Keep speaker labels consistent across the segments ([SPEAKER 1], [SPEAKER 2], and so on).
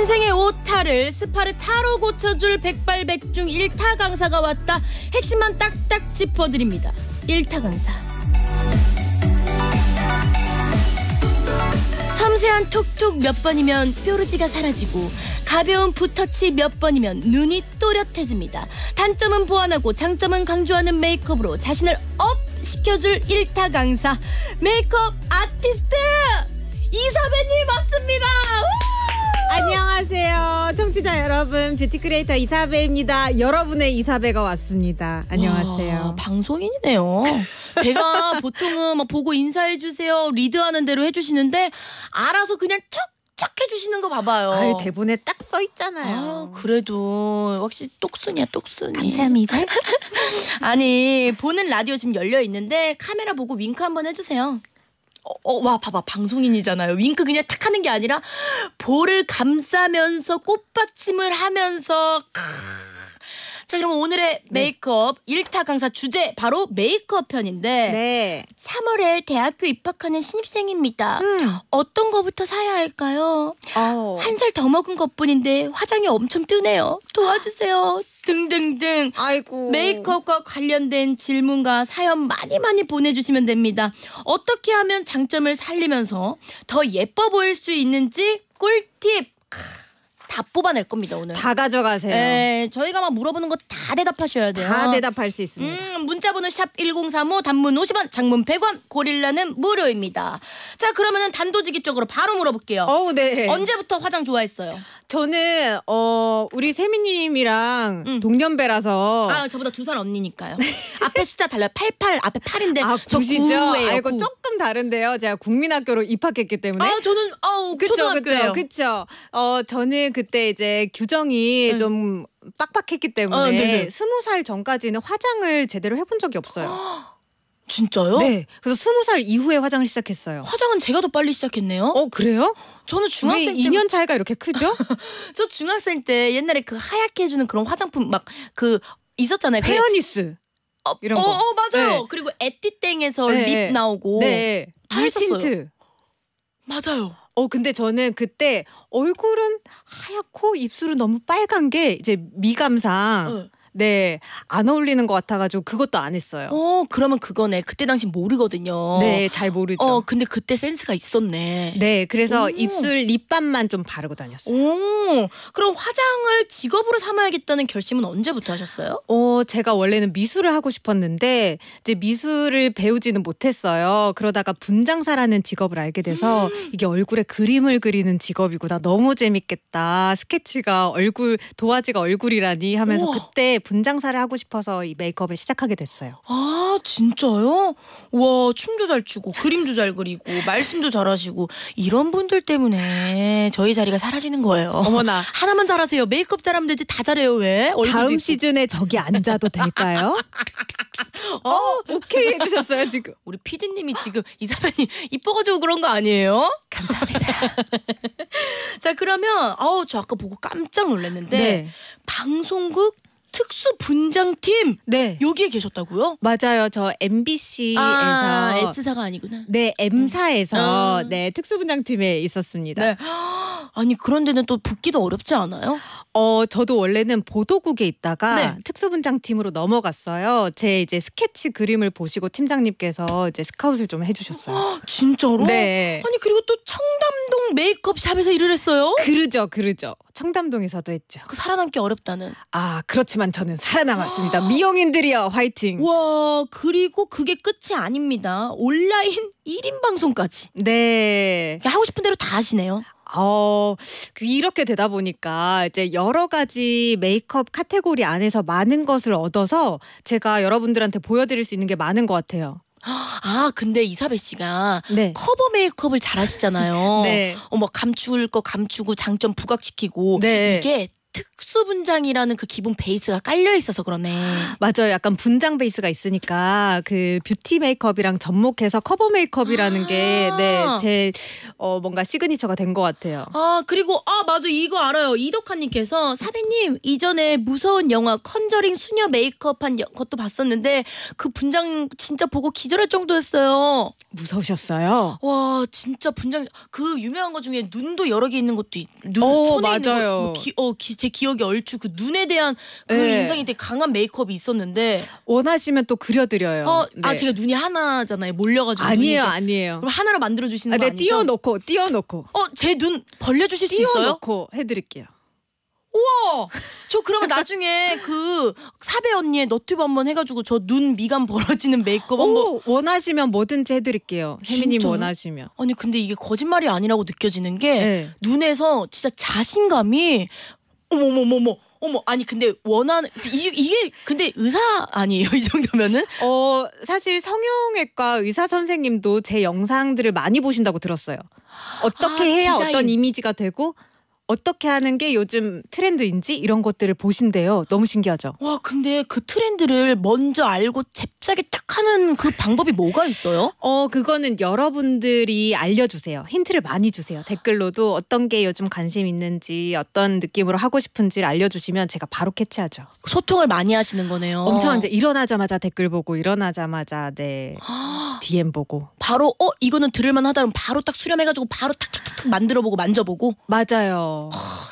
[SPEAKER 1] 인생의 오타를 스파르타로 고쳐줄 백발백중 1타 강사가 왔다. 핵심만 딱딱 짚어드립니다. 1타 강사. 섬세한 톡톡 몇 번이면 뾰루지가 사라지고 가벼운 붓터치 몇 번이면 눈이 또렷해집니다. 단점은 보완하고 장점은 강조하는 메이크업으로 자신을 업 시켜줄 1타 강사 메이크업 아티스트 이사배님 맞습니다.
[SPEAKER 2] 안녕하세요. 청취자 여러분, 뷰티 크리에이터 이사배입니다. 여러분의 이사배가 왔습니다. 안녕하세요. 와, 방송인이네요. 제가 보통은 막 보고 인사해주세요. 리드하는
[SPEAKER 1] 대로 해주시는데, 알아서 그냥 척! 짝 해주시는 거 봐봐요. 아유, 대본에 딱 써 있잖아요. 아, 그래도 역시 똑순이야 똑순이. 감사합니다. 아니 보는 라디오 지금 열려 있는데 카메라 보고 윙크 한번 해주세요. 어, 어, 와 봐봐 방송인이잖아요. 윙크 그냥 탁 하는 게 아니라 볼을 감싸면서 꽃받침을 하면서 크. 자, 그럼 오늘의 네. 메이크업 1타 강사 주제 바로 메이크업 편인데 네. 3월에 대학교 입학하는 신입생입니다. 음. 어떤 거부터 사야 할까요? 한 살 더 먹은 것뿐인데 화장이 엄청 뜨네요. 도와주세요. 등등등. 아이고. 메이크업과 관련된 질문과 사연 많이 많이 보내주시면 됩니다. 어떻게 하면 장점을 살리면서 더 예뻐 보일 수 있는지 꿀팁. 다 뽑아낼 겁니다 오늘.
[SPEAKER 2] 다 가져가세요. 네, 저희가 막 물어보는 거 다 대답하셔야 돼요. 다 대답할 수 있습니다.
[SPEAKER 1] 음, 문자번호 샵 #1035 단문 50원, 장문 100원, 고릴라는 무료입니다. 자, 그러면은 단도직입 적으로 바로 물어볼게요. 어 네. 언제부터 화장 좋아했어요?
[SPEAKER 2] 저는 어 우리 세미님이랑 음. 동년배라서 아 저보다 두 살 언니니까요. 네. 앞에 숫자 달라요. 88 앞에 8인데 아, 저9예 아, 이거 9. 조금 다른데요. 제가 국민학교로 입학했기 때문에. 아 저는 어 그쵸, 초등학교예요. 그쵸, 그어 저는 그 그때 이제 규정이 응. 네. 좀 빡빡했기 때문에 어, 네, 네. 스무 아, 살 전까지는 화장을 제대로 해본 적이 없어요. 진짜요? 네. 그래서 스무 살 이후에 화장을 시작했어요. 화장은 제가 더 빨리 시작했네요. 어 그래요? 저는 중학생 때 2년 차이가 이렇게 크죠?
[SPEAKER 1] 저 중학생 때 옛날에 그 하얗게 해주는 그런 화장품 막 그 있었잖아요. 페어니스. 그 어, 이런 어, 거. 어, 맞아요. 네. 그리고
[SPEAKER 2] 에뛰땡에서
[SPEAKER 1] 네. 립 나오고 네. 다 했었어요.
[SPEAKER 2] 맞아요. 어 근데 저는 그때 얼굴은 하얗고 입술은 너무 빨간 게 이제 미감상 어. 네, 안 어울리는 것 같아가지고 그것도 안 했어요. 어, 그러면 그거네. 그때 당시 모르거든요. 네, 잘 모르죠. 어, 근데 그때 센스가
[SPEAKER 1] 있었네. 네, 그래서 오. 입술 립밤만 좀 바르고 다녔어요. 오, 그럼 화장을 직업으로 삼아야겠다는 결심은 언제부터 하셨어요?
[SPEAKER 2] 어, 제가 원래는 미술을 하고 싶었는데 이제 미술을 배우지는 못했어요. 그러다가 분장사라는 직업을 알게 돼서 음. 이게 얼굴에 그림을 그리는 직업이구나. 너무 재밌겠다. 스케치가 얼굴 도화지가 얼굴이라니 하면서 오. 그때 분장사를 하고 싶어서 이 메이크업을 시작하게 됐어요. 아 진짜요? 와 춤도 잘 추고 그림도 잘 그리고 말씀도
[SPEAKER 1] 잘하시고 이런 분들 때문에 저희 자리가 사라지는 거예요. 어머나 하나만 잘하세요. 메이크업 잘하면 되지 다 잘해요 왜? 다음 있고. 시즌에 저기 앉아도 될까요? 어? 어, 오케이 해주셨어요 지금. 우리 피디님이 지금 이사배님 이뻐가지고 그런 거 아니에요? 감사합니다. 자 그러면 아저 아까 보고 깜짝 놀랐는데 네. 방송국 특수 분장팀 네 여기에
[SPEAKER 2] 계셨다고요? 맞아요. 저 MBC에서 아, S사가 아니구나. 네 M사에서 음. 음. 네 특수 분장팀에 있었습니다. 네. 아니 그런데는 또 붙기도 어렵지 않아요? 어 저도 원래는 보도국에 있다가 네. 특수 분장팀으로 넘어갔어요. 제 이제 스케치 그림을 보시고 팀장님께서 이제 스카웃을 좀 해주셨어요. 허, 진짜로? 네. 아니 그리고 또 청담동 메이크업 샵에서 일을 했어요? 그러죠, 그러죠. 청담동에서도 했죠. 그 살아남기 어렵다는. 아 그렇지만 저는 살아남았습니다. 아! 미용인들이여 화이팅. 와 그리고 그게 끝이 아닙니다. 온라인 1인 방송까지. 네. 하고 싶은 대로 다 하시네요. 어, 그 이렇게 되다 보니까 이제 여러 가지 메이크업 카테고리 안에서 많은 것을 얻어서 제가 여러분들한테 보여드릴 수 있는 게 많은 것 같아요. 아 근데 이사벨 씨가 네. 커버 메이크업을
[SPEAKER 1] 잘하시잖아요. 네. 어뭐 감출 거 감추고 장점 부각시키고 네. 이게 특수 분장이라는
[SPEAKER 2] 그 기본 베이스가 깔려 있어서 그러네. 맞아요. 약간 분장 베이스가 있으니까 그 뷰티 메이크업이랑 접목해서 커버 메이크업이라는 네, 아 게네제 어, 뭔가 시그니처가 된 것 같아요.
[SPEAKER 1] 아 그리고 아 맞아 이거 알아요. 이덕환님께서 사배님 이전에 무서운 영화 컨저링 수녀 메이크업한 것도 봤었는데 그 분장 진짜 보고 기절할 정도였어요.
[SPEAKER 2] 무서우셨어요?
[SPEAKER 1] 와 진짜 분장 그 유명한 것 중에 눈도 여러 개 있는 것도 있, 눈 오, 맞아요. 있는 거, 뭐 기, 어, 기, 제 기억에 얼추 그 눈에 대한 그 네. 인상이 되게 강한 메이크업이 있었는데
[SPEAKER 2] 원하시면 또 그려드려요. 어, 아, 네. 아 제가
[SPEAKER 1] 눈이 하나잖아요. 몰려가지고 아니에요, 눈이. 아니에요. 그럼 하나를 만들어 주시는 아, 거 네, 아니죠? 띄워놓고, 띄워놓고. 어, 제 눈 벌려 주실 수 있어요? 띄워놓고 해드릴게요. 우와! 저 그러면 나중에 그 사배 언니의 너튜브 한번 해가지고 저 눈 미간 벌어지는 메이크업 한번 원하시면 뭐든지 해드릴게요. 혜민님 원하시면. 아니 근데 이게 거짓말이 아니라고 느껴지는 게 네. 눈에서 진짜 자신감이
[SPEAKER 2] 어머머머머. 어머 아니 근데 원하는 이, 이게 근데 의사 아니에요 이 정도면은 어 사실 성형외과 의사 선생님도 제 영상들을 많이 보신다고 들었어요 어떻게 아, 그 해야 디자인. 어떤 이미지가 되고 어떻게 하는 게 요즘 트렌드인지 이런 것들을 보신대요. 너무 신기하죠. 와 근데 그 트렌드를 먼저 알고 잽싸게 딱 하는 그 방법이 뭐가 있어요? 어 그거는 여러분들이 알려주세요. 힌트를 많이 주세요. 댓글로도 어떤 게 요즘 관심 있는지 어떤 느낌으로 하고 싶은지를 알려주시면 제가 바로 캐치하죠. 소통을 많이 하시는 거네요. 엄청 일어나자마자 댓글 보고 일어나자마자 네 DM 아. 보고 바로 어 이거는 들을만하다 그럼 바로 딱 수렴해가지고 바로 탁탁탁탁 만들어보고 만져보고 맞아요.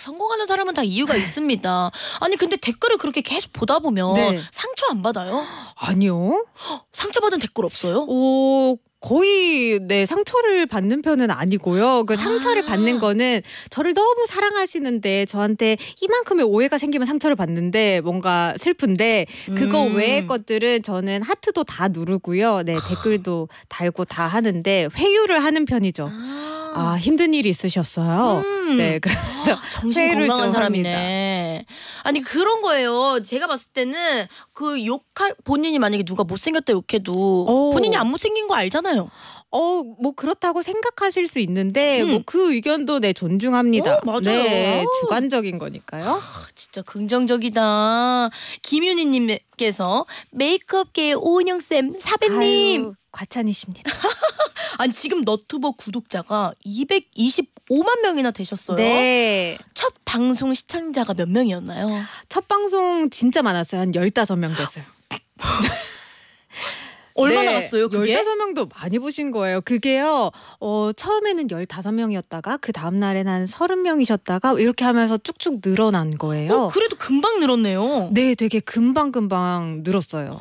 [SPEAKER 1] 성공하는 사람은 다 이유가 있습니다. 아니 근데 댓글을 그렇게 계속 보다 보면 네. 상처 안 받아요?
[SPEAKER 2] 아니요. 상처받은 댓글 없어요? 오 거의 네 상처를 받는 편은 아니고요. 그 상처를 아 받는 거는 저를 너무 사랑하시는데 저한테 이만큼의 오해가 생기면 상처를 받는데 뭔가 슬픈데 그거 음 외의 것들은 저는 하트도 다 누르고요. 네 아. 댓글도 달고 다 하는데 회유를 하는 편이죠. 아아 힘든 일이 있으셨어요. 음. 네, 아, 그래서 아, 정신 건강한
[SPEAKER 1] 사람이네. 아니 그런 거예요. 제가 봤을 때는 그 욕할 본인이 만약에
[SPEAKER 2] 누가 못생겼다 욕해도 오. 본인이 안 못생긴 거 알잖아요. 어, 뭐 그렇다고 생각하실 수 있는데 음. 뭐그 의견도 네 존중합니다. 어, 맞아요. 네, 주관적인 거니까요.
[SPEAKER 1] 아, 진짜 긍정적이다. 김윤희 님께서 메이크업계의 오은영쌤 사배님 아유, 과찬이십니다. 아니 지금 너튜버 구독자가 225만 명이나 되셨어요. 네. 첫 방송 시청자가
[SPEAKER 2] 몇 명이었나요? 첫 방송 진짜 많았어요. 한 15명 됐어요. 얼마나 왔어요 네, 그게? 15명도 많이 보신 거예요. 그게요. 어, 처음에는 15명이었다가 그 다음 날에는 한 30명이셨다가 이렇게 하면서 쭉쭉 늘어난 거예요. 어, 그래도 금방 늘었네요. 네, 되게 금방금방 늘었어요.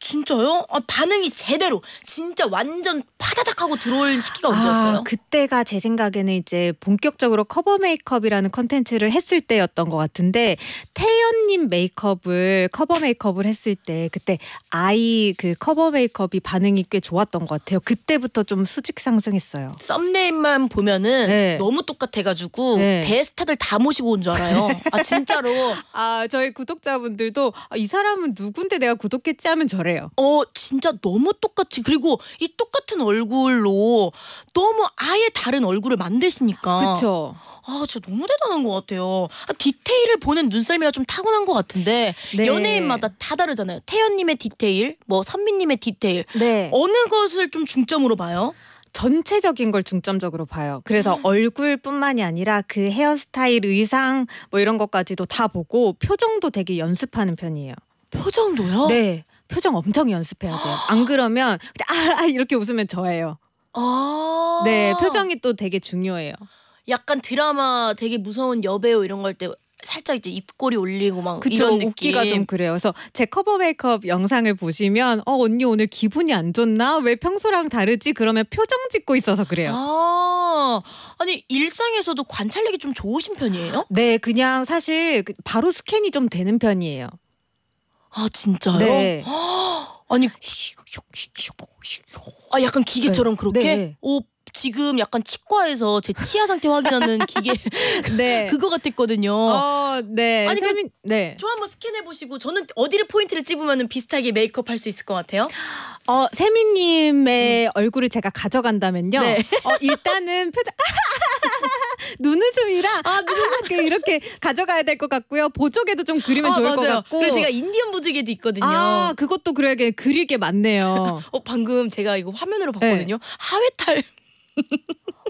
[SPEAKER 1] 진짜요? 아, 반응이 제대로 진짜 완전 파다닥 하고 들어올 시기가
[SPEAKER 2] 아, 언제였어요? 아, 그때가 제 생각에는 이제 본격적으로 커버 메이크업이라는 컨텐츠를 했을 때였던 것 같은데 태연님 메이크업을 커버 메이크업을 했을 때 그때 아이 그 커버 메이크업이 반응이 꽤 좋았던 것 같아요. 그때부터 좀 수직 상승했어요. 썸네일만 보면은 네. 너무 똑같아가지고 네. 대스타들 다 모시고 온 줄 알아요. 아 진짜로. 아 저희 구독자분들도 아, 이 사람은 누군데 내가 구독했지 하면 저를 저래요. 어, 진짜 너무 똑같이 그리고 이 똑같은 얼굴로 너무
[SPEAKER 1] 아예 다른 얼굴을 만드시니까. 그렇죠. 아, 진짜 너무 대단한 것 같아요. 아, 디테일을 보는 눈썰미가 좀 타고난 것 같은데 네. 연예인마다 다 다르잖아요. 태연님의 디테일,
[SPEAKER 2] 뭐 선미님의 디테일. 네. 어느 것을 좀 중점으로 봐요? 전체적인 걸 중점적으로 봐요. 그래서 음. 얼굴뿐만이 아니라 그 헤어스타일, 의상 뭐 이런 것까지도 다 보고 표정도 되게 연습하는 편이에요. 표정도요? 네. 표정 엄청 연습해야 돼요. 안 그러면 아, 아 이렇게 웃으면 저예요. 아 네,
[SPEAKER 1] 표정이 또 되게 중요해요. 약간 드라마 되게 무서운 여배우 이런 걸 때 살짝 이제 입꼬리 올리고 막 그쵸, 이런 느낌. 웃기가 좀
[SPEAKER 2] 그래요. 그래서 제 커버 메이크업 영상을 보시면 어 언니 오늘 기분이 안 좋나? 왜 평소랑 다르지? 그러면 표정 짓고 있어서 그래요. 아, 아니 일상에서도 관찰력이 좀 좋으신 편이에요? 네, 그냥 사실 그 바로 스캔이 좀 되는 편이에요. 아 진짜요? 네. 아니 아 약간 기계처럼 네. 그렇게 네.
[SPEAKER 1] 오 지금 약간 치과에서 제 치아 상태 확인하는 기계 네. 그거 같았거든요. 어,
[SPEAKER 2] 네. 아니 세민, 네. 저 한번 스캔해 보시고 저는 어디를 포인트를 찝으면 비슷하게 메이크업 할 수 있을 것 같아요. 어 세민님의 음. 얼굴을 제가 가져간다면요. 네. 어, 일단은 표정 눈웃음이라 아, 아 눈웃음. 그 이렇게 가져가야 될 것 같고요. 보조개도 좀 그리면 아, 좋을 맞아요. 것 같고. 그리고 제가 인디언 보조개도 있거든요. 아, 그것도 그래야 그릴 게 많네요. 어, 방금 제가 이거 화면으로 네. 봤거든요. 네. 하회탈.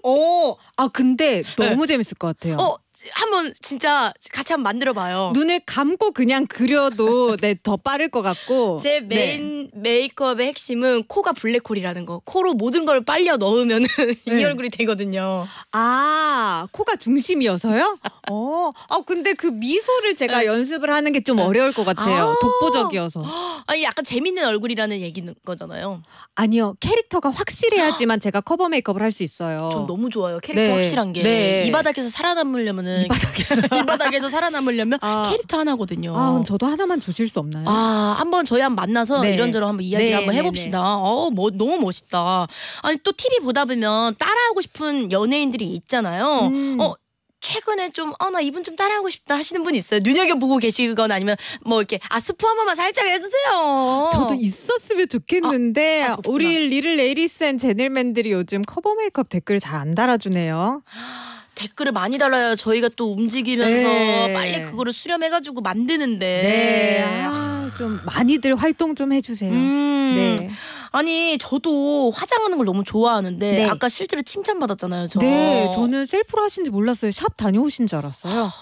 [SPEAKER 2] 어, 아 근데 너무 네. 재밌을 것 같아요. 어, 한번 진짜 같이 한번
[SPEAKER 1] 만들어봐요.
[SPEAKER 2] 눈을 감고 그냥 그려도 네, 더 빠를 것 같고. 제 네. 메인 네. 메이크업의 핵심은 코가 블랙홀이라는 거. 코로 모든 걸 빨려 넣으면 네. 이 얼굴이 되거든요. 아 코가 중심이어서요? 어, 아 근데 그 미소를 제가 네. 연습을 하는 게좀 네. 어려울 것 같아요. 아 독보적이어서. 아니 약간 재밌는 얼굴이라는
[SPEAKER 1] 얘기는 거잖아요.
[SPEAKER 2] 아니요 캐릭터가 확실해야지만 제가 커버 메이크업을 할 수 있어요. 전
[SPEAKER 1] 너무 좋아요 캐릭터 네. 확실한 게. 이 바닥에서 살아남으려면은 이 네. 바닥에서 이 바닥에서 살아남으려면 아. 캐릭터 하나거든요. 아, 그럼 저도 하나만 주실 수 없나요? 아, 한번 저희 한 만나서 네. 이런저런 한번 이야기를 네, 한번 네, 해봅시다. 네, 어, 뭐 너무 멋있다. 아니 또 TV 보다 보면 따라하고 싶은 연예인들이 있잖아요. 음. 어. 최근에 좀 어 나 이분 좀 따라하고 싶다 하시는 분 있어요? 눈여겨보고 계시거나 아니면 뭐 이렇게 아 스프 한 번만 살짝
[SPEAKER 2] 해주세요. 저도 있었으면 좋겠는데 아, 아, 우리 리를 레이리스 앤 제닐맨들이 요즘 커버 메이크업 댓글 잘 안 달아주네요. 아, 댓글을 많이 달아야 저희가 또 움직이면서 네. 빨리
[SPEAKER 1] 그거를 수렴해가지고 만드는데 네. 아, 좀
[SPEAKER 2] 많이들 활동 좀 해주세요.
[SPEAKER 1] 음. 네. 아니 저도 화장하는 걸 너무 좋아하는데 네. 아까 실제로 칭찬받았잖아요. 저. 네,
[SPEAKER 2] 저는 셀프로 하신지 몰랐어요. 샵 다녀오신 줄 알았어요.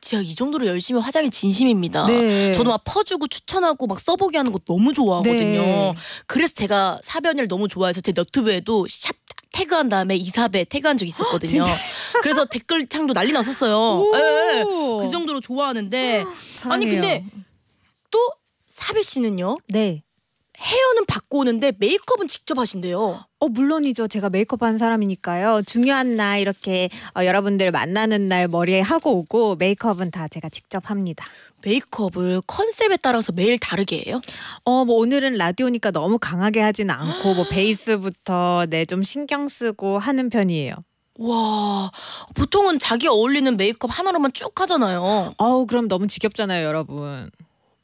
[SPEAKER 2] 제가 이
[SPEAKER 1] 정도로 열심히 화장이 진심입니다. 네. 저도 막 퍼주고 추천하고 막 써보게 하는 거 너무 좋아하거든요. 네. 그래서 제가 사변을 너무 좋아해서 제 너튜브에도 샵 태그한 다음에 이사배 태그한 적 있었거든요. 그래서 댓글 창도 난리 났었어요. 예, 예, 그 정도로
[SPEAKER 2] 좋아하는데 아, 아니 사랑해요. 근데 또 사배 씨는요? 네. 헤어는 받고 오는데 메이크업은 직접 하신대요. 어 물론이죠. 제가 메이크업 하는 사람이니까요. 중요한 날 이렇게 어, 여러분들 만나는 날 머리에 하고 오고 메이크업은 다 제가 직접 합니다. 메이크업을 컨셉에 따라서 매일 다르게 해요? 어, 뭐 오늘은 라디오니까 너무 강하게 하진 않고 뭐 베이스부터 네좀 신경 쓰고 하는 편이에요. 와, 보통은 자기 어울리는 메이크업 하나로만 쭉 하잖아요. 어우, 그럼 너무 지겹잖아요, 여러분.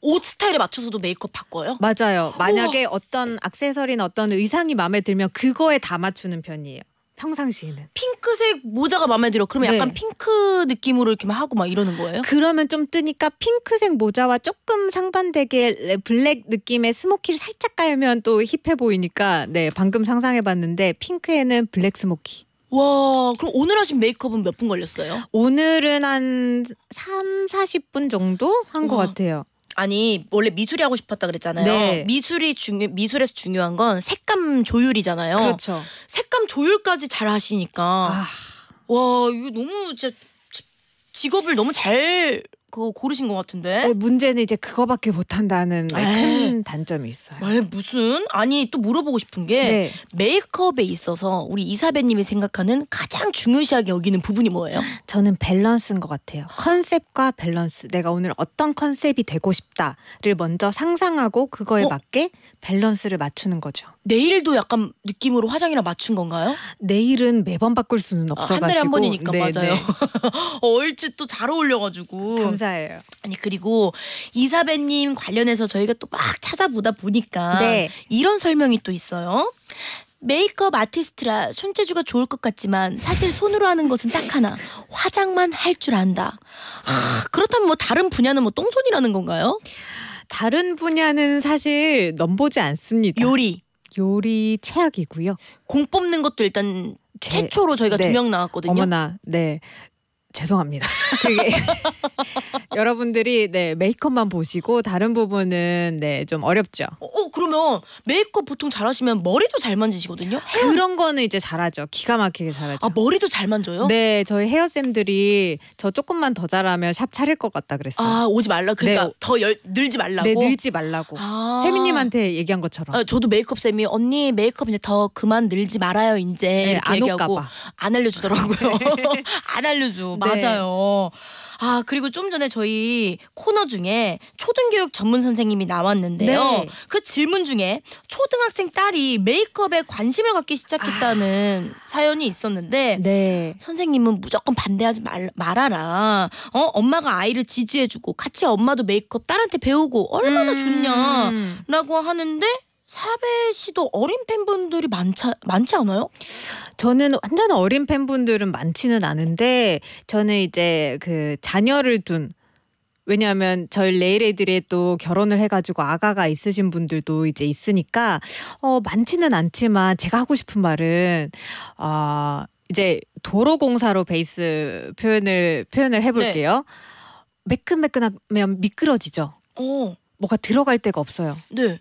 [SPEAKER 2] 옷 스타일에 맞춰서도 메이크업 바꿔요? 맞아요. 만약에 우와. 어떤 악세서리나 어떤 의상이 마음에 들면 그거에 다 맞추는 편이에요.
[SPEAKER 1] 평상시에는 핑크색 모자가 마음에 들어 그러면 네. 약간 핑크 느낌으로 이렇게 막 하고 막 이러는 거예요?
[SPEAKER 2] 그러면 좀 뜨니까 핑크색 모자와 조금 상반되게 블랙 느낌의 스모키를 살짝 깔면 또 힙해 보이니까 네 방금 상상해봤는데 핑크에는 블랙 스모키 와 그럼 오늘 하신 메이크업은 몇 분 걸렸어요? 오늘은 한
[SPEAKER 1] 3, 40분 정도
[SPEAKER 2] 한 것 같아요 아니
[SPEAKER 1] 원래 미술이 하고 싶었다 그랬잖아요. 네. 미술이 중요 미술에서 중요한 건 색감 조율이잖아요. 그렇죠. 색감 조율까지 잘 하시니까
[SPEAKER 2] 아... 와 이거 너무 진짜 직업을 너무 잘 그거 고르신 것 같은데. 네, 문제는 이제 그거밖에 못한다는 네, 큰 단점이 있어요. 왜
[SPEAKER 1] 무슨? 아니 또 물어보고 싶은 게 네. 메이크업에 있어서 우리 이사배님이 생각하는
[SPEAKER 2] 가장 중요시하게 여기는 부분이 뭐예요? 저는 밸런스인 것 같아요. 컨셉과 밸런스. 내가 오늘 어떤 컨셉이 되고 싶다를 먼저 상상하고 그거에 어? 맞게 밸런스를 맞추는 거죠. 네일도 약간 느낌으로 화장이랑 맞춘 건가요? 네일은 매번 바꿀 수는 없어가지고 아, 한 달에 한 번이니까 네, 맞아요. 네.
[SPEAKER 1] 얼추 어, 또잘 어울려가지고. 감사 맞아요. 아니 그리고 이사배님 관련해서 저희가 또 막 찾아보다 보니까 네. 이런 설명이 또 있어요. 메이크업 아티스트라 손재주가 좋을 것 같지만 사실 손으로 하는 것은 딱 하나 화장만 할 줄 안다. 아, 그렇다면
[SPEAKER 2] 뭐 다른 분야는 뭐 똥손이라는 건가요? 다른 분야는 사실 넘보지 않습니다. 요리 요리 최악이고요. 공 뽑는 것도 일단 최초로 저희가 네. 두명 나왔거든요. 어머나, 네. 죄송합니다. 그게 여러분들이 네 메이크업만 보시고 다른 부분은 네좀 어렵죠. 어, 어, 그러면 메이크업 보통 잘하시면 머리도 잘 만지시거든요. 헤어... 그런 거는 이제 잘하죠. 기가 막히게 잘하죠. 아 머리도 잘 만져요? 네 저희 헤어 쌤들이 저 조금만 더 잘하면 샵 차릴 것 같다 그랬어요. 아 오지 말라. 그러니까 네, 더
[SPEAKER 1] 열, 늘지 말라고. 네 늘지 말라고. 아... 세미님한테 얘기한 것처럼. 아, 저도 메이크업 쌤이 언니 메이크업 이제 더 그만 늘지 말아요 이제 네, 이렇게 안얘기하안 알려주더라고요. 안 알려줘. 네. 맞아요. 아 그리고 좀 전에 저희 코너 중에 초등교육 전문 선생님이 나왔는데요. 네. 그 질문 중에 초등학생 딸이 메이크업에 관심을 갖기 시작했다는 아. 사연이 있었는데 네. 선생님은 무조건 반대하지 말, 말아라. 어 엄마가 아이를 지지해주고 같이 엄마도 메이크업 딸한테 배우고 얼마나 음. 좋냐라고 하는데
[SPEAKER 2] 사배 씨도 어린 팬분들이 많지, 많지 않아요? 저는 완전 어린 팬분들은 많지는 않은데 저는 이제 그 자녀를 둔 왜냐하면 저희 레이레들이 또 결혼을 해가지고 아가가 있으신 분들도 이제 있으니까 어 많지는 않지만 제가 하고 싶은 말은 아 어, 이제 도로공사로 베이스 표현을 표현을 해볼게요. 네. 매끈매끈하면 미끄러지죠. 오. 어. 뭐가 들어갈 데가 없어요. 네.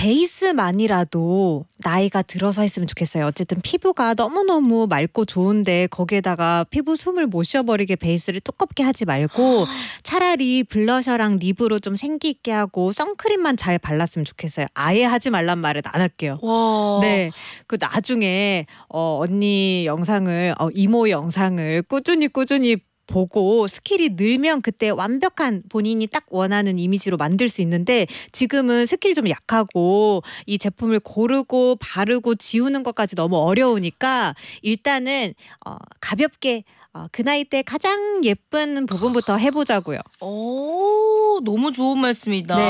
[SPEAKER 2] 베이스만이라도 나이가 들어서 했으면 좋겠어요. 어쨌든 피부가 너무너무 맑고 좋은데 거기에다가 피부 숨을 못 쉬어버리게 베이스를 두껍게 하지 말고 차라리 블러셔랑 립으로 좀 생기 게 하고 선크림만 잘 발랐으면 좋겠어요. 아예 하지 말란 말은 안 할게요. 와. 네. 그 나중에 어, 언니 영상을 어, 이모 영상을 꾸준히 꾸준히 보고 스킬이 늘면 그때 완벽한 본인이 딱 원하는 이미지로 만들 수 있는데 지금은 스킬이 좀 약하고 이 제품을 고르고 바르고 지우는 것까지 너무 어려우니까 일단은 어, 가볍게 어, 그 나이 때 가장 예쁜 부분부터 해보자고요.
[SPEAKER 1] 오, 어, 너무 좋은 말씀이다. 네.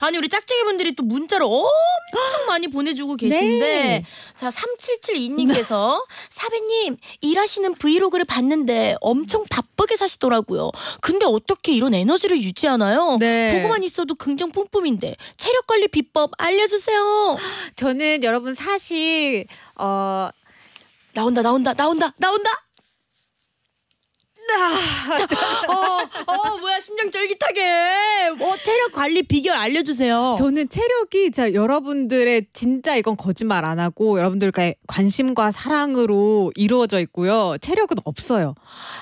[SPEAKER 1] 아니, 우리 짝짝이분들이 또 문자를 엄청 많이 보내주고 계신데, 네. 자, 3772님께서, 사배님, 일하시는 브이로그를 봤는데 엄청 바쁘게 사시더라고요. 근데 어떻게 이런 에너지를 유지하나요? 네. 보고만 있어도 긍정 뿜뿜인데, 체력 관리 비법 알려주세요. 저는 여러분 사실, 어, 나온다, 나온다, 나온다, 나온다! 아, 어, 어, 뭐야 심장 쫄깃하게. 어, 체력 관리 비결 알려주세요.
[SPEAKER 2] 저는 체력이 자 여러분들의 진짜 이건 거짓말 안 하고 여러분들과의 관심과 사랑으로 이루어져 있고요. 체력은 없어요.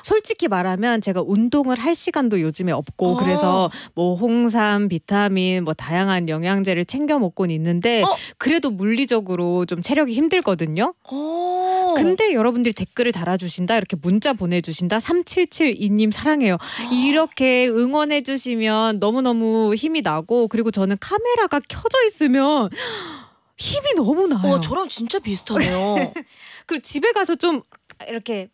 [SPEAKER 2] 솔직히 말하면 제가 운동을 할 시간도 요즘에 없고 어. 그래서 뭐 홍삼, 비타민, 뭐 다양한 영양제를 챙겨 먹곤 있는데 어. 그래도 물리적으로 좀 체력이 힘들거든요. 어. 근데 여러분들이 댓글을 달아주신다 이렇게 문자 보내주신다 삼. 8772님 사랑해요. 아. 이렇게 응원해 주시면 너무너무 힘이 나고 그리고 저는 카메라가 켜져 있으면 힘이 너무 나요. 어, 저랑 진짜 비슷하네요. 그리고 집에 가서 좀 이렇게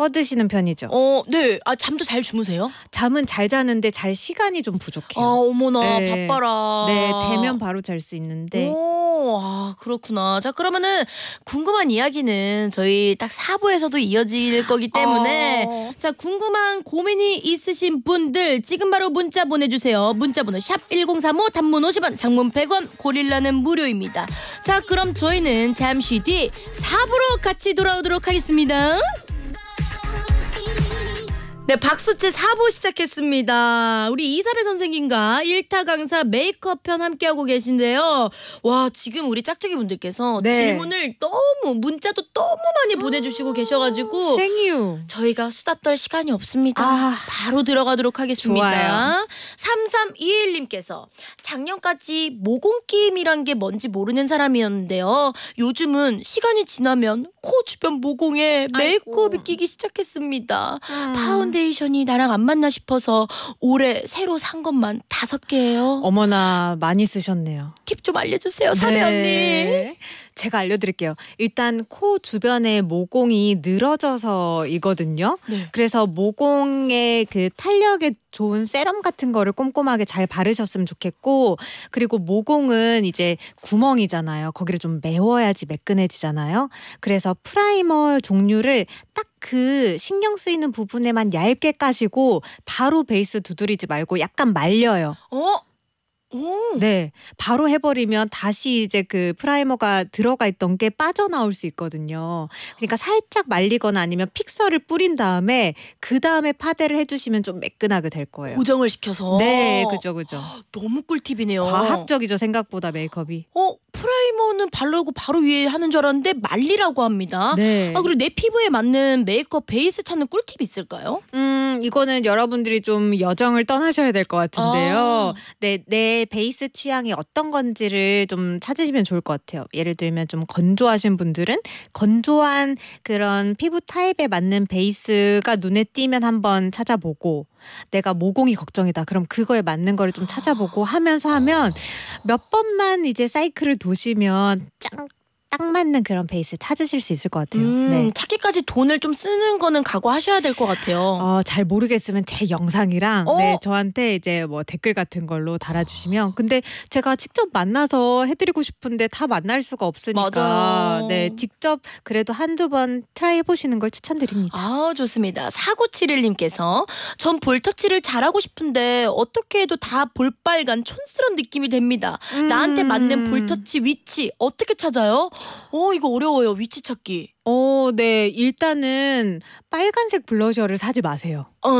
[SPEAKER 2] 뻗으시는 편이죠. 어, 네. 아 잠도 잘 주무세요? 잠은 잘 자는데 잘 시간이 좀 부족해요. 아, 어머나 네. 바빠라. 네, 되면 바로 잘 수 있는데. 오, 아
[SPEAKER 1] 그렇구나. 자 그러면은 궁금한 이야기는 저희 딱 사부에서도 이어질 거기 때문에 어... 자 궁금한 고민이 있으신 분들 지금 바로 문자 보내주세요. 문자번호 샵 #1035 단문 50원, 장문 100원, 고릴라는 무료입니다. 자 그럼 저희는 잠시 뒤 사부로 같이 돌아오도록 하겠습니다. 네, 박수채 4부 시작했습니다. 우리 이사배 선생님과 1타 강사 메이크업 편 함께하고 계신데요. 와, 지금 우리 짝짝이 분들께서 네. 질문을 너무, 문자도 너무 많이 보내주시고 계셔가지고. 아, 생유. 저희가 수다 떨 시간이 없습니다. 아, 바로 들어가도록 하겠습니다. 좋아요. 3321님께서 작년까지 모공끼임이란 게 뭔지 모르는 사람이었는데요. 요즘은 시간이 지나면 코 주변 모공에 메이크업이 끼기 시작했습니다. 음. 파운데 컬러데이션이 나랑 안 맞나 싶어서
[SPEAKER 2] 올해 새로 산 것만 다섯 개예요. 어머나 많이 쓰셨네요. 팁 좀 알려주세요, 사내 네. 언니. 제가 알려드릴게요. 일단 코 주변에 모공이 늘어져서이거든요. 네. 그래서 모공의 그 탄력에 좋은 세럼 같은 거를 꼼꼼하게 잘 바르셨으면 좋겠고, 그리고 모공은 이제 구멍이잖아요. 거기를 좀 메워야지 매끈해지잖아요. 그래서 프라이머 종류를 딱 그 신경 쓰이는 부분에만 얇게 까시고 바로 베이스 두드리지 말고 약간 말려요. 어? 네, 바로 해버리면 다시 이제 그 프라이머가 들어가 있던 게 빠져나올 수 있거든요. 그러니까 살짝 말리거나 아니면 픽서를 뿌린 다음에 그 다음에 파데를 해주시면 좀 매끈하게 될 거예요.
[SPEAKER 1] 고정을 시켜서. 네, 그죠, 그죠. 너무 꿀팁이네요. 과학적이죠
[SPEAKER 2] 생각보다 메이크업이.
[SPEAKER 1] 어, 프라이머는 바르고 바로 위에 하는 줄 알았는데 말리라고 합니다. 네. 아 그리고 내 피부에 맞는 메이크업 베이스 찾는 꿀팁 있을까요?
[SPEAKER 2] 음, 이거는 여러분들이 좀 여정을 떠나셔야 될 것 같은데요. 아. 네, 내 베이스 취향이 어떤 건지를 좀 찾으시면 좋을 것 같아요. 예를 들면 좀 건조하신 분들은 건조한 그런 피부 타입에 맞는 베이스가 눈에 띄면 한번 찾아보고 내가 모공이 걱정이다. 그럼 그거에 맞는 거를 좀 찾아보고 하면서 하면 몇 번만 이제 사이클을 도시면 짱딱 맞는 그런 베이스 찾으실 수 있을 것 같아요. 음, 네. 찾기까지 돈을 좀 쓰는 거는 각오하셔야 될 것 같아요. 어, 잘 모르겠으면 제 영상이랑 어? 네, 저한테 이제 뭐 댓글 같은 걸로 달아주시면 아. 근데 제가 직접 만나서 해드리고 싶은데 다 만날 수가 없으니까 맞아. 네 직접 그래도 한두 번 트라이 해보시는 걸 추천드립니다. 아 좋습니다. 사구칠일님께서 전 볼터치를 잘하고
[SPEAKER 1] 싶은데 어떻게 해도 다 볼빨간 촌스런 느낌이 됩니다. 음. 나한테 맞는 음.
[SPEAKER 2] 볼터치 위치 어떻게 찾아요? 어, 이거 어려워요. 위치 찾기. 어, 네. 일단은 빨간색 블러셔를 사지 마세요. 어?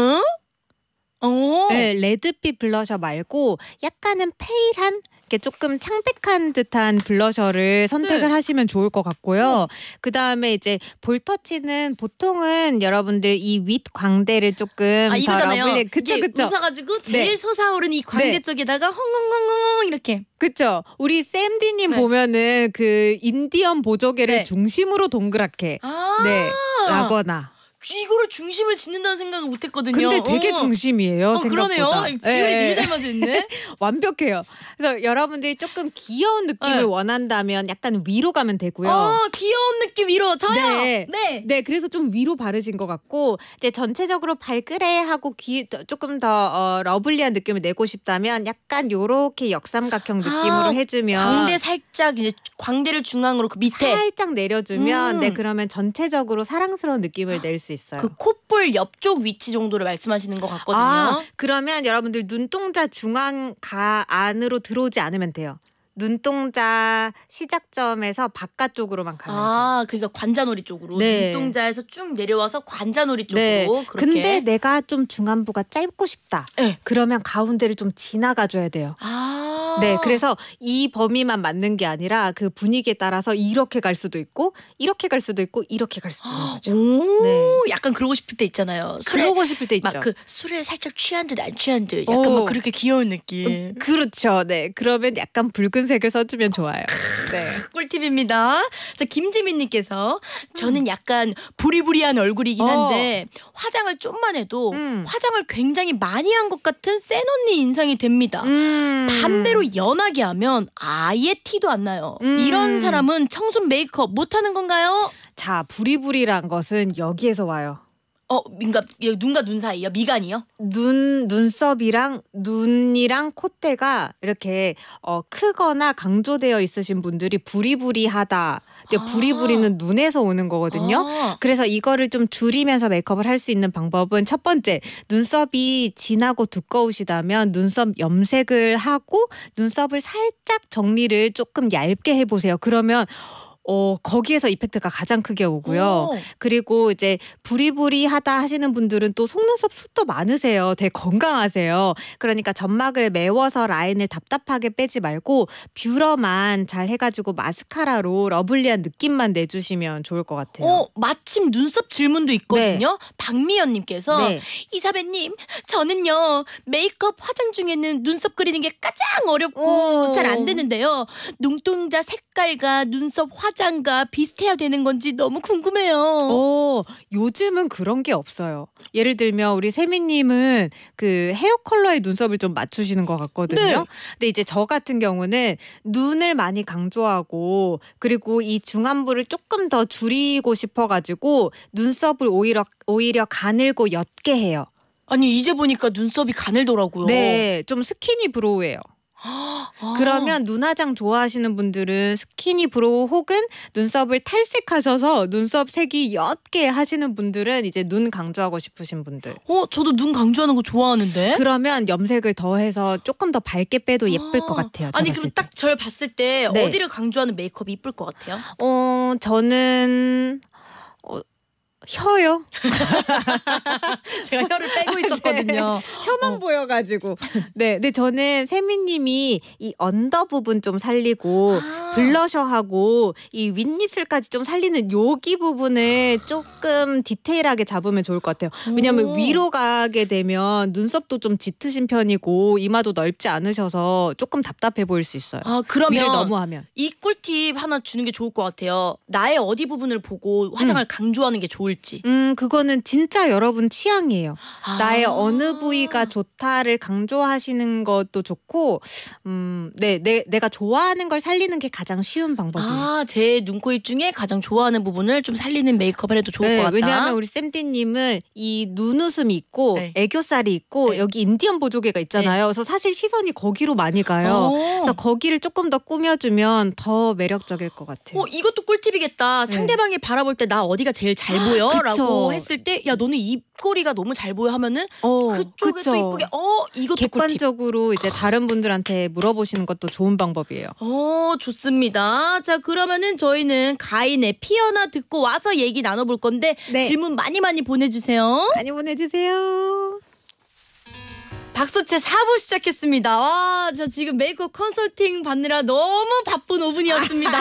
[SPEAKER 2] 어? 네, 네, 레드빛 블러셔 말고 약간은 페일한 이렇게 조금 창백한 듯한 블러셔를 선택을 네. 하시면 좋을 것 같고요. 네. 음. 그 다음에 이제 볼터치는 보통은 여러분들 이 윗 광대를 조금 아, 이 러블리 그쵸 그쵸. 웃어가지고 네. 제일 네. 솟아오른 이 광대 네. 쪽에다가 헝헝헝헝 이렇게. 그쵸. 우리 샘디님 보면은 그 인디언 보조개를 중심으로 동그랗게 아네 라거나.
[SPEAKER 1] 이거를 중심을 짓는다는 생각을 못했거든요. 근데 되게 어. 중심이에요.
[SPEAKER 2] 어, 생각보다. 그러네요. 비율 예, 되게 예. 잘 맞아 있네. 완벽해요. 그래서 여러분들이 조금 귀여운 느낌을 네. 원한다면 약간 위로 가면 되고요. 어, 귀여운 느낌 위로 저요. 네. 네. 네. 그래서 좀 위로 바르신 것 같고 이제 전체적으로 발그레 하고 귀 조금 더 어, 러블리한 느낌을 내고 싶다면 약간 요렇게 역삼각형 아, 느낌으로 아, 해주면 광대 살짝 이제 광대를 중앙으로 그 밑에 살짝 내려주면 네, 음. 네 그러면 전체적으로 사랑스러운 느낌을 아, 낼수 수 있어요. 그 콧볼 옆쪽 위치 정도를 말씀하시는 것 같거든요. 아, 그러면 여러분들 눈동자 중앙 가 안으로 들어오지 않으면 돼요. 눈동자 시작점에서 바깥쪽으로만 가는 아, 돼요. 그러니까 관자놀이 쪽으로 네. 눈동자에서
[SPEAKER 1] 쭉 내려와서 관자놀이 네. 쪽으로 네. 그렇게. 근데
[SPEAKER 2] 내가 좀 중안부가 짧고 싶다. 네. 그러면 가운데를 좀 지나가 줘야 돼요. 아. 네, 그래서 이 범위만 맞는 게 아니라 그 분위기에 따라서 이렇게 갈 수도 있고 이렇게 갈 수도 있고 이렇게 갈 수도 있는 거죠. 오, 네. 약간 그러고 싶을 때 있잖아요. 그러고 싶을 때 있죠. 그 술에 살짝 취한 듯 안 취한 듯 약간 오. 막 그렇게 귀여운 느낌. 음, 그렇죠. 네, 그러면 약간 붉은 색을 써주면 좋아요. 네.
[SPEAKER 1] 꿀팁입니다. 자 김지민님께서 저는 음. 약간 부리부리한 얼굴이긴 어. 한데 어. 화장을 좀만 해도 음. 화장을 굉장히 많이 한 것 같은 센 언니 인상이 됩니다. 음. 반대로 연하게 하면 아예 티도 안 나요. 음. 이런 사람은 청순 메이크업 못하는 건가요? 자 부리부리란 것은
[SPEAKER 2] 여기에서 와요. 어, 민가 니 눈과 눈 사이요? 미간이요? 눈 눈썹이랑 눈이랑 콧대가 이렇게 어, 크거나 강조되어 있으신 분들이 부리부리하다. 근데 아 부리부리는 눈에서 오는 거거든요. 아 그래서 이거를 좀 줄이면서 메이크업을 할 수 있는 방법은 첫 번째 눈썹이 진하고 두꺼우시다면 눈썹 염색을 하고 눈썹을 살짝 정리를 조금 얇게 해보세요. 그러면 어, 거기에서 이펙트가 가장 크게 오고요. 오. 그리고 이제 부리부리하다 하시는 분들은 또 속눈썹 숱도 많으세요. 되게 건강하세요. 그러니까 점막을 메워서 라인을 답답하게 빼지 말고 뷰러만 잘 해가지고 마스카라로 러블리한 느낌만 내주시면 좋을 것 같아요. 어, 마침 눈썹 질문도 있거든요. 네. 박미연님께서 네. 이사배님 저는요
[SPEAKER 1] 메이크업 화장 중에는 눈썹 그리는 게 가장 어렵고 잘 안 되는데요. 눈동자
[SPEAKER 2] 색깔과 눈썹 화장 초록장과 비슷해야 되는 건지 너무 궁금해요. 어, 요즘은 그런 게 없어요. 예를 들면 우리 세미님은 그 헤어 컬러의 눈썹을 좀 맞추시는 것 같거든요. 네. 근데 이제 저 같은 경우는 눈을 많이 강조하고 그리고 이 중안부를 조금 더 줄이고 싶어가지고 눈썹을 오히려 오히려 가늘고 옅게 해요. 아니 이제 보니까 눈썹이 가늘더라고요. 네, 좀 스키니 브로우예요. 아. 그러면 눈화장 좋아하시는 분들은 스키니 브로우 혹은 눈썹을 탈색하셔서 눈썹 색이 옅게 하시는 분들은 이제 눈 강조하고 싶으신 분들. 어, 저도 눈 강조하는 거 좋아하는데. 그러면 염색을 더해서 조금 더 밝게 빼도 아. 예쁠 아것 같아요. 아니 그럼 딱절 봤을 때 네. 어디를
[SPEAKER 1] 강조하는 메이크업이 이쁠 것 같아요?
[SPEAKER 2] 어, 저는 어, 혀요. 제가 혀를 빼고 있었거든요. 네, 혀만 어. 보여가지고. 네, 근데 저는 세미님이 이 언더 부분 좀 살리고 아 블러셔하고 이윗니슬까지좀 살리는 여기 부분을 조금 디테일하게 잡으면 좋을 것 같아요. 왜냐하면 위로 가게 되면 눈썹도 좀 짙으신 편이고 이마도 넓지 않으셔서 조금 답답해 보일 수 있어요. 아, 그러면 위를 너무 하면
[SPEAKER 1] 이 꿀팁 하나 주는 게 좋을 것 같아요. 나의 어디 부분을 보고 화장을 음. 강조하는 게 좋을.
[SPEAKER 2] 물지. 음, 그거는 진짜 여러분 취향이에요. 아 나의 어느 부위가 좋다를 강조하시는 것도 좋고, 음, 네, 내, 내가 좋아하는 걸 살리는 게 가장 쉬운 방법이에요. 아, 제 눈코 입 중에 가장 좋아하는 부분을 좀 살리는 메이크업을 해도 좋을 네, 것 같다. 왜냐하면 우리 쌤띠님은 이 눈웃음이 있고, 네. 애교살이 있고, 네. 여기 인디언 보조개가 있잖아요. 네. 그래서 사실 시선이 거기로 많이 가요. 그래서 거기를 조금 더 꾸며주면 더 매력적일 것 같아요.
[SPEAKER 1] 어, 이것도 꿀팁이겠다. 네. 상대방이 바라볼 때 나 어디가 제일 잘 보여? 보여라고 했을 때 야 너는 입꼬리가 너무 잘 보여 하면은 어, 그쪽에 그쵸. 이쁘게 어
[SPEAKER 2] 이것도 객관적으로 꿀팁. 이제 아. 다른 분들한테 물어보시는 것도 좋은 방법이에요.
[SPEAKER 1] 어 좋습니다. 자 그러면은 저희는 가인의 피어나 듣고 와서 얘기 나눠볼 건데 네. 질문 많이 많이 보내주세요. 많이 보내주세요. 박소채 4부 시작했습니다. 와, 저 지금 메이크업 컨설팅 받느라 너무 바쁜 5분이었습니다.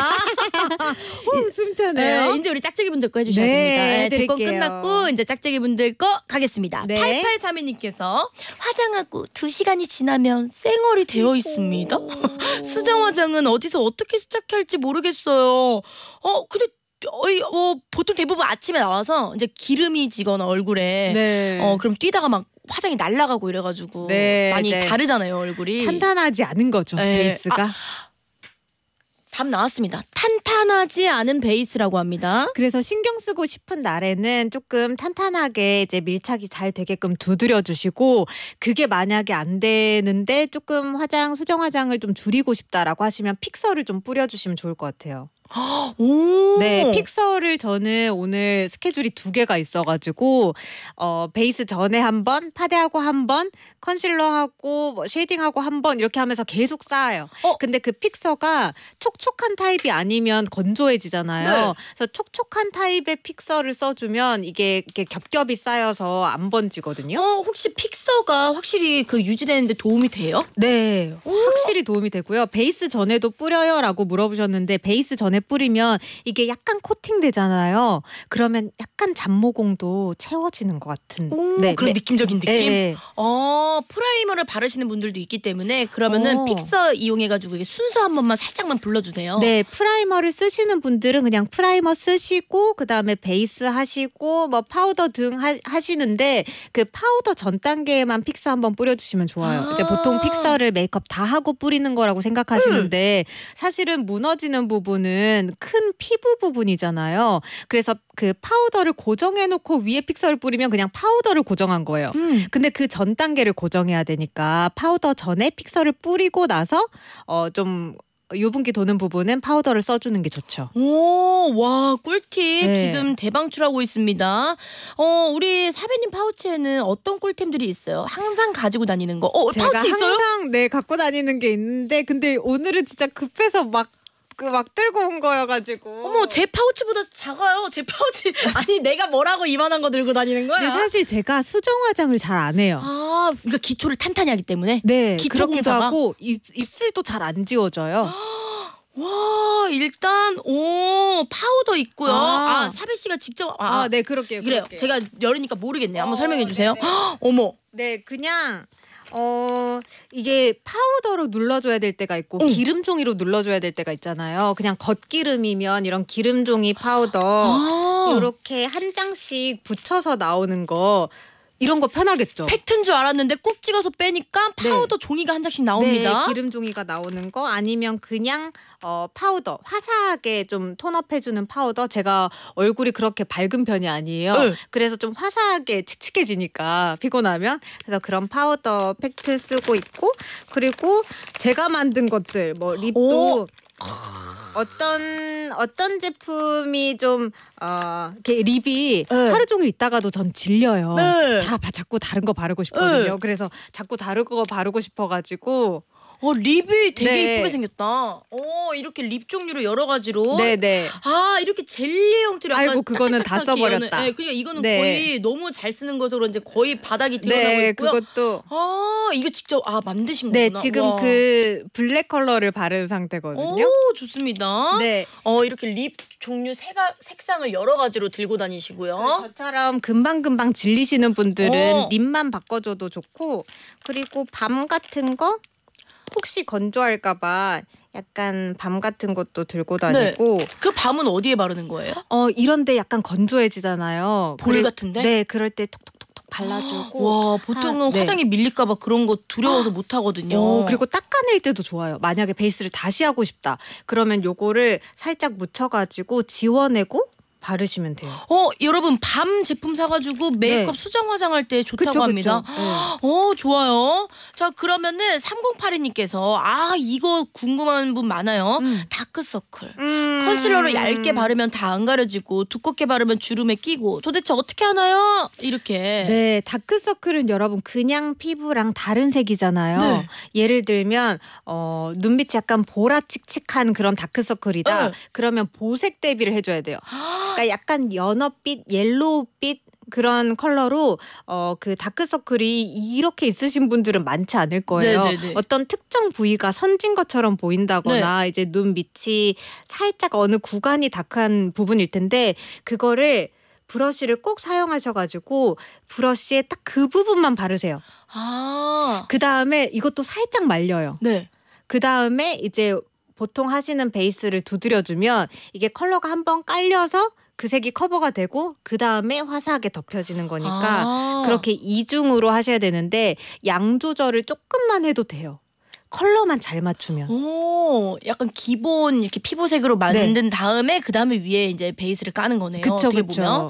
[SPEAKER 1] 웃음 차네 네, 이제 우리 짝짝이 분들 거 해주셔야 네, 됩니다. 네, 제건 끝났고 이제 짝짝이 분들 거 가겠습니다. 네. 8832님께서 화장하고 2시간이 지나면 생얼이 되어 있습니다. 수정 화장은 어디서 어떻게 시작할지 모르겠어요. 어, 근데 어이 어 보통 대부분 아침에 나와서 이제 기름이 지거나 얼굴에 네. 어 그럼 뛰다가 막 화장이 날라가고 이래가지고 네, 많이 네. 다르잖아요 얼굴이
[SPEAKER 2] 탄탄하지 않은 거죠 네. 베이스가 아, 답 나왔습니다. 탄탄하지 않은 베이스라고 합니다. 그래서 신경 쓰고 싶은 날에는 조금 탄탄하게 이제 밀착이 잘 되게끔 두드려 주시고 그게 만약에 안 되는데 조금 화장 수정 화장을 좀 줄이고 싶다라고 하시면 픽서를 좀 뿌려 주시면 좋을 것 같아요. 오. 네, 픽서를 저는 오늘 스케줄이 두 개가 있어가지고 어 베이스 전에 한 번, 파데하고 한 번, 컨실러하고 뭐 쉐이딩하고 한번 이렇게 하면서 계속 쌓아요. 어. 근데 그 픽서가 촉촉한 타입이 아니면 건조해지잖아요. 네. 그래서 촉촉한 타입의 픽서를 써주면 이게 이렇게 겹겹이 쌓여서 안 번지거든요. 어, 혹시 픽서가 확실히 그 유지되는데 도움이 돼요? 네, 오. 확실히 도움이 되고요. 베이스 전에도 뿌려요라고 물어보셨는데 베이스 전에 밤에 뿌리면 이게 약간 코팅되잖아요. 그러면 약간 잡모공도 채워지는 것 같은 오, 네, 그런 네. 느낌적인 예, 느낌. 네. 어
[SPEAKER 1] 프라이머를 바르시는 분들도 있기 때문에 그러면은 오. 어. 픽서 이용해가지고 이게 순서 한 번만 살짝만 불러주세요.
[SPEAKER 2] 네 프라이머를 쓰시는 분들은 그냥 프라이머 쓰시고 그 다음에 베이스 하시고 뭐 파우더 등 하, 하시는데 그 파우더 전 단계에만 픽서 한 번 뿌려주시면 좋아요. 아. 이제 보통 아. 픽서를 메이크업 다 하고 뿌리는 거라고 생각하시는데 음. 사실은 무너지는 부분은 부분큰 피부 부분이잖아요. 그래서 그 파우더를 고정해 놓고 위에 픽서를 뿌리면 그냥 파우더를 고정한 거예요. 음. 근데 그 전 단계를 고정해야 되니까 파우더 전에 픽서를 뿌리고 나서 어좀 유분기 도는 부분은 파우더를 써주는 게 좋죠.
[SPEAKER 1] 오, 와, 꿀팁 네. 지금 대방출하고 있습니다. 어, 우리 사배님 파우치에는 어떤 꿀템들이 있어요? 항상 가지고 다니는 거. 어, 제가 파우치 있어요? 항상
[SPEAKER 2] 네 갖고 다니는 게 있는데, 근데 오늘은 진짜 급해서 막 그막 들고 온 거여가지고. 어머 제 파우치보다 작아요. 제 파우치 아니 내가
[SPEAKER 1] 뭐라고 이만한 거 들고 다니는 거야? 근데 사실
[SPEAKER 2] 제가 수정 화장을 잘 안 해요. 아 그러니까 기초를 탄탄히 하기 때문에. 네그렇게도 하고 입, 입술도 잘 안 지워져요.
[SPEAKER 1] 와 일단 오 파우더 있고요. 아, 아 사비 씨가 직접 아네 아, 아 네, 그럴게요. 그래요. 그럴게요. 제가
[SPEAKER 2] 열으니까 모르겠네요. 한번 어, 설명해 주세요. 네, 네. 어머. 네 그냥 어, 이게 파우더로 눌러줘야 될 때가 있고 응. 기름종이로 눌러줘야 될 때가 있잖아요. 그냥 겉기름이면 이런 기름종이 파우더 아~ 이렇게 한 장씩 붙여서 나오는 거 이런 거 편하겠죠. 팩트인 줄 알았는데 꾹 찍어서 빼니까 네. 파우더 네. 종이가 한 장씩 나옵니다. 네, 기름 종이가 나오는 거 아니면 그냥 어, 파우더 화사하게 좀 톤업 해주는 파우더 제가 얼굴이 그렇게 밝은 편이 아니에요. 응. 네. 그래서 좀 화사하게 칙칙해지니까 피곤하면 그래서 그런 파우더 팩트 쓰고 있고 그리고 제가 만든 것들 뭐 립도 오. 어떤 어떤 제품이 좀 어, 이렇게 립이 네. 하루 종일 있다가도 전 질려요. 네. 다 자꾸 다른 거 바르고 싶거든요. 네. 그래서 자꾸 다른 거 바르고 싶어가지고 어 립이 되게 네. 예쁘게
[SPEAKER 1] 생겼다. 어 이렇게 립 종류로 여러 가지로. 네네. 네. 아 이렇게 젤리 형태로. 아이고 그거는 다 써버렸다. 네, 그러니까 이거는 네. 거의 너무 잘 쓰는 것으로 이제 거의 바닥이 네, 드러나고 네, 있고요.
[SPEAKER 2] 그것도. 아 이거 직접 아 만드신 네, 거구나. 네 지금 와. 그 블랙 컬러를 바른 상태거든요. 오 좋습니다. 네. 어 이렇게 립 종류 색가, 색상을 여러 가지로 들고 다니시고요. 저처럼 금방 금방 질리시는 분들은 어. 립만 바꿔줘도 좋고 그리고 밤 같은 거 혹시 건조할까봐 약간 밤 같은 것도 들고 다니고
[SPEAKER 1] 네. 그 밤은 어디에 바르는 거예요?
[SPEAKER 2] 어 이런데 약간 건조해지잖아요. 볼 그래, 같은데? 네, 그럴 때 톡톡톡톡 발라주고. 와 보통은 하, 아, 네. 화장이 밀릴까봐 그런 거 두려워서 아. 못 하거든요. 어, 그리고 닦아낼 때도 좋아요. 만약에 베이스를 다시 하고 싶다 그러면 요거를 살짝 묻혀가지고 지워내고 바르시면 돼요. 어, 여러분 밤 제품 사가지고 메이크업 네.
[SPEAKER 1] 수정 화장할 때 좋다고 그쵸, 합니다. 그쵸. 네.
[SPEAKER 2] 어, 좋아요.
[SPEAKER 1] 자, 그러면은 3082님께서 아 이거 궁금한 분 많아요. 음. 다크서클 음. 컨실러로 얇게 바르면 다 안 가려지고 두껍게 바르면 주름에 끼고 도대체
[SPEAKER 2] 어떻게 하나요? 이렇게. 네, 다크서클은 여러분 그냥 피부랑 다른 색이잖아요. 네. 예를 들면 어, 눈빛이 약간 보라 칙칙한 그런 다크서클이다. 어. 그러면 보색 대비를 해줘야 돼요. 아, 그러니까 약간 연어빛, 옐로우빛 그런 컬러로 어 그 다크서클이 이렇게 있으신 분들은 많지 않을 거예요. 네네네. 어떤 특정 부위가 선진 것처럼 보인다거나 네. 이제 눈 밑이 살짝 어느 구간이 다크한 부분일 텐데 그거를 브러쉬를 꼭 사용하셔가지고 브러쉬에 딱 그 부분만 바르세요. 아. 그 다음에 이것도 살짝 말려요. 네. 그 다음에 이제 보통 하시는 베이스를 두드려주면 이게 컬러가 한번 깔려서 그 색이 커버가 되고 그 다음에 화사하게 덮여지는 거니까 아 그렇게 이중으로 하셔야 되는데 양 조절을 조금만 해도 돼요. 컬러만 잘 맞추면. 오, 약간 기본 이렇게
[SPEAKER 1] 피부색으로 만든 네. 다음에 그 다음에 위에 이제 베이스를 까는 거네요. 그쵸, 어떻게 그쵸. 보면.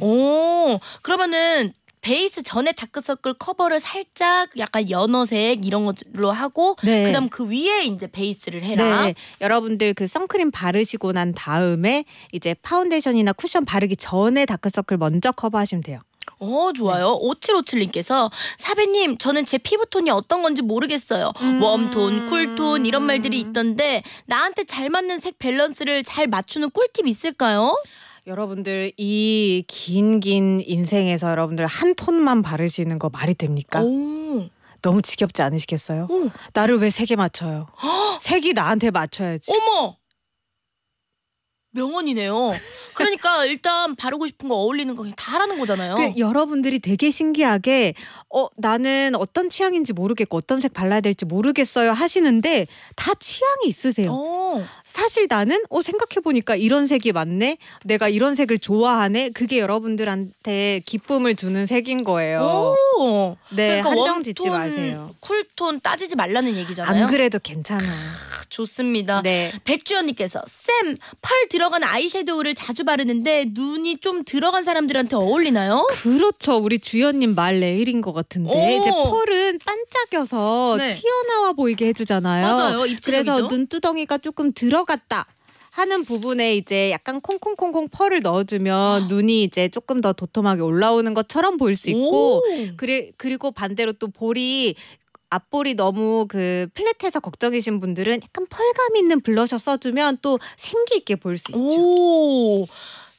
[SPEAKER 1] 네. 오, 그러면은 베이스 전에 다크서클 커버를 살짝 약간 연어색
[SPEAKER 2] 이런 것으로 하고 네. 그다음 그 위에 이제 베이스를 해라. 네. 여러분들 그 선크림 바르시고 난 다음에 이제 파운데이션이나 쿠션 바르기 전에 다크서클 먼저 커버하시면 돼요.
[SPEAKER 1] 어 좋아요. 네. 오칠오칠님께서 사배님 저는 제 피부톤이 어떤 건지 모르겠어요. 음 웜톤, 쿨톤 이런 말들이 있던데 나한테 잘 맞는 색 밸런스를 잘 맞추는
[SPEAKER 2] 꿀팁 있을까요? 여러분들 이 긴긴 인생에서 여러분들 한 톤만 바르시는 거 말이 됩니까? 오. 너무 지겹지 않으시겠어요? 오. 나를 왜 색에 맞춰요? 헉. 색이 나한테 맞춰야지. 어머. 명언이네요. 그러니까 일단 바르고 싶은 거 어울리는 거 그냥 다 하라는 거잖아요. 그 여러분들이 되게 신기하게 어 나는 어떤 취향인지 모르겠고 어떤 색 발라야 될지 모르겠어요 하시는데 다 취향이 있으세요. 오. 어. 사실 나는 어 생각해 보니까 이런 색이 맞네. 내가 이런 색을 좋아하네. 그게 여러분들한테 기쁨을 주는 색인 거예요. 오. 네, 그러니까 한정 짓지 마세요.
[SPEAKER 1] 쿨톤 따지지 말라는 얘기잖아요. 안 그래도 괜찮아요. 좋습니다. 네. 백주연님께서 쌤 팔 들어 들어간 아이섀도우를 자주 바르는데 눈이 좀 들어간 사람들한테
[SPEAKER 2] 어울리나요? 그렇죠. 우리 주연님 말레일인것 같은데 이제 펄은 반짝여서 네. 튀어나와 보이게 해주잖아요. 맞아요. 입체적이죠? 그래서 눈두덩이가 조금 들어갔다. 하는 부분에 이제 약간 콩콩콩콩 펄을 넣어주면 아. 눈이 이제 조금 더 도톰하게 올라오는 것처럼 보일 수 있고 그리, 그리고 반대로 또 볼이 앞볼이 너무 그 플랫해서 걱정이신 분들은 약간 펄감 있는 블러셔 써주면 또 생기 있게 볼 수 있죠. 오.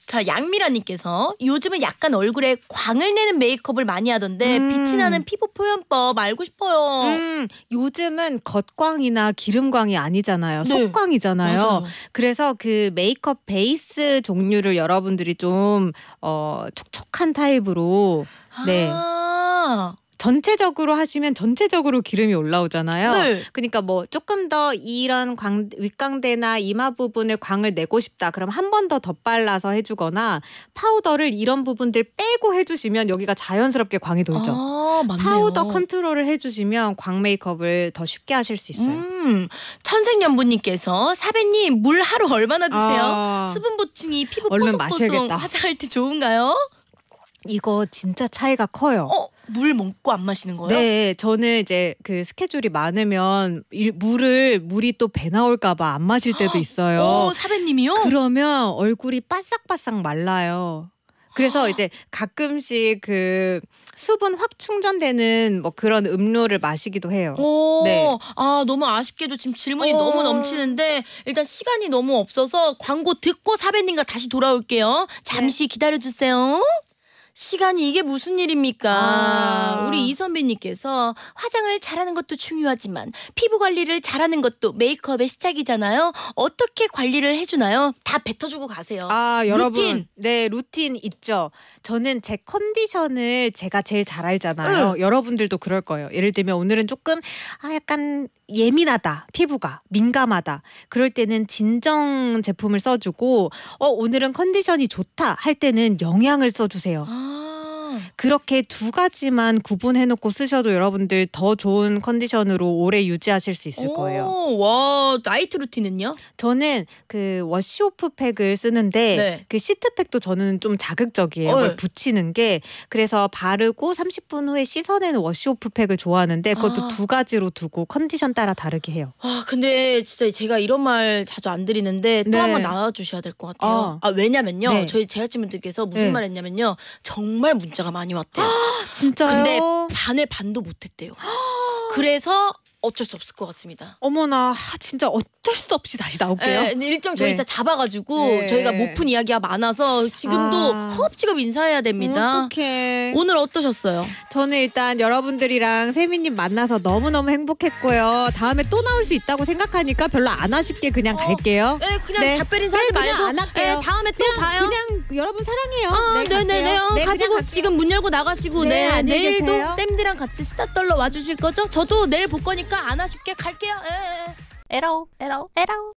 [SPEAKER 2] 자 양미라님께서 요즘은 약간 얼굴에 광을 내는 메이크업을 많이 하던데 음. 빛이 나는 피부 표현법 알고 싶어요. 음, 요즘은 겉광이나 기름광이 아니잖아요. 네. 속광이잖아요. 맞아요. 그래서 그 메이크업 베이스 종류를 여러분들이 좀 어, 촉촉한 타입으로 네. 아. 네. 전체적으로 하시면 전체적으로 기름이 올라오잖아요. 네. 그러니까 뭐 조금 더 이런 광, 윗광대나 이마 부분에 광을 내고 싶다. 그럼 한 번 더 덧발라서 해주거나 파우더를 이런 부분들 빼고 해주시면 여기가 자연스럽게 광이 돌죠. 아, 파우더 컨트롤을 해주시면 광 메이크업을 더 쉽게 하실 수 있어요. 음, 천생연분님께서 사배님 물 하루 얼마나 드세요? 아,
[SPEAKER 1] 수분 보충이 피부 얼른 뽀송뽀송 마셔야겠다. 화장할
[SPEAKER 2] 때 좋은가요? 이거 진짜 차이가 커요. 어? 물 먹고 안 마시는 거예요? 네, 저는 이제 그 스케줄이 많으면 일, 물을 물이 또 배 나올까봐 안 마실 때도 있어요. 오, 사배님이요? 그러면 얼굴이 바싹바싹 말라요. 그래서 이제 가끔씩 그 수분 확 충전되는 뭐 그런 음료를 마시기도 해요.
[SPEAKER 1] 오, 네. 아 너무 아쉽게도 지금 질문이 어... 너무 넘치는데
[SPEAKER 2] 일단 시간이 너무
[SPEAKER 1] 없어서 광고 듣고 사배님과 다시 돌아올게요. 잠시 네. 기다려 주세요. 시간이 이게 무슨 일입니까? 아. 우리 이 선배님께서 화장을 잘하는 것도 중요하지만 피부 관리를 잘하는 것도 메이크업의 시작이잖아요. 어떻게
[SPEAKER 2] 관리를 해주나요? 다 뱉어주고 가세요. 아 여러분, 루틴. 네 루틴 있죠. 저는 제 컨디션을 제가 제일 잘 알잖아요. 응. 여러분들도 그럴 거예요. 예를 들면 오늘은 조금 아 약간 예민하다, 피부가 민감하다. 그럴 때는 진정 제품을 써주고, 어, 오늘은 컨디션이 좋다 할 때는 영양을 써주세요. 아. 그렇게 두 가지만 구분해 놓고 쓰셔도 여러분들 더 좋은 컨디션으로 오래 유지하실 수 있을 거예요. 와 나이트 루틴은요? 저는 그 워시오프 팩을 쓰는데 네. 그 시트 팩도 저는 좀 자극적이에요. 뭘 붙이는 게 그래서 바르고 30분 후에 씻어내 워시오프 팩을 좋아하는데 그것도 아. 두 가지로 두고 컨디션 따라 다르게 해요.
[SPEAKER 1] 아 근데 진짜 제가 이런 말 자주 안 드리는데 또 네. 한번 나와 주셔야 될 것 같아요. 아. 아, 왜냐면요 네. 저희 제작진분들께서 무슨 네. 말 했냐면요 정말 문제 문자가 많이 왔대요. 진짜요? 근데 반의 반도 못했대요. 그래서 어쩔 수 없을 것 같습니다. 어머나 진짜 어쩔 수 없이 다시 나올게요. 에, 예, 일정 저희 네. 잡아가지고 네. 저희가 못 푼 이야기가 많아서 지금도 아. 허겁지겁 인사해야 됩니다. 음,
[SPEAKER 2] 어떡해. 오늘 어떠셨어요? 저는 일단 여러분들이랑 세미님 만나서 너무너무 행복했고요. 다음에 또 나올 수 있다고 생각하니까 별로 안 아쉽게 그냥 어. 갈게요. 네, 그냥 네. 작별 인사하지 네, 말고 안 할게요. 다음에 또 그냥, 봐요. 그냥 여러분 사랑해요. 아, 네, 네네네. 어, 네, 가지고 지금
[SPEAKER 1] 문 열고 나가시고 네, 네 내일도 쌤들랑 같이 수다 떨러 와주실 거죠? 저도 내일 볼거니 테니까 그러니까 안 아쉽게 갈게요. 에라오 에라오 에라오